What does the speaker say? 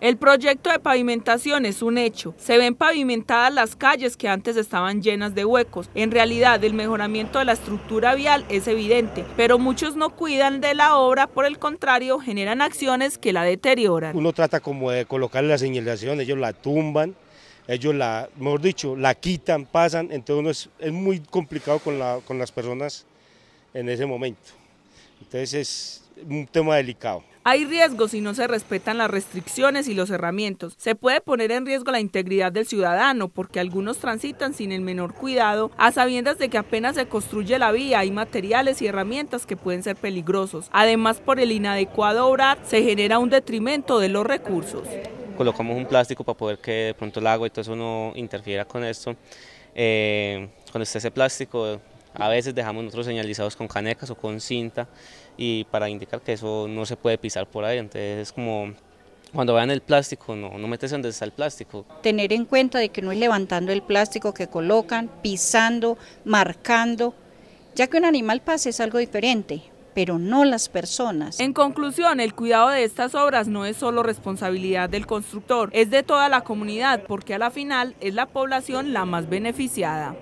El proyecto de pavimentación es un hecho. Se ven pavimentadas las calles que antes estaban llenas de huecos. En realidad el mejoramiento de la estructura vial es evidente, pero muchos no cuidan de la obra, por el contrario generan acciones que la deterioran. Uno trata como de colocar la señalización, ellos la tumban, ellos la, mejor dicho, la quitan, pasan, entonces es, muy complicado con las personas en ese momento. Entonces es un tema delicado. Hay riesgos si no se respetan las restricciones y los herramientas. Se puede poner en riesgo la integridad del ciudadano porque algunos transitan sin el menor cuidado, a sabiendas de que apenas se construye la vía hay materiales y herramientas que pueden ser peligrosos. Además, por el inadecuado obrar se genera un detrimento de los recursos. Colocamos un plástico para poder que de pronto el agua y todo eso no interfiera con esto. Eh, cuando esté ese plástico a veces dejamos nosotros señalizados con canecas o con cinta y para indicar que eso no se puede pisar por ahí, entonces es como cuando vean el plástico, no, no metes donde está el plástico. Tener en cuenta de que no es levantando el plástico que colocan, pisando, marcando, ya que un animal pase es algo diferente, pero no las personas. En conclusión, el cuidado de estas obras no es solo responsabilidad del constructor, es de toda la comunidad, porque a la final es la población la más beneficiada.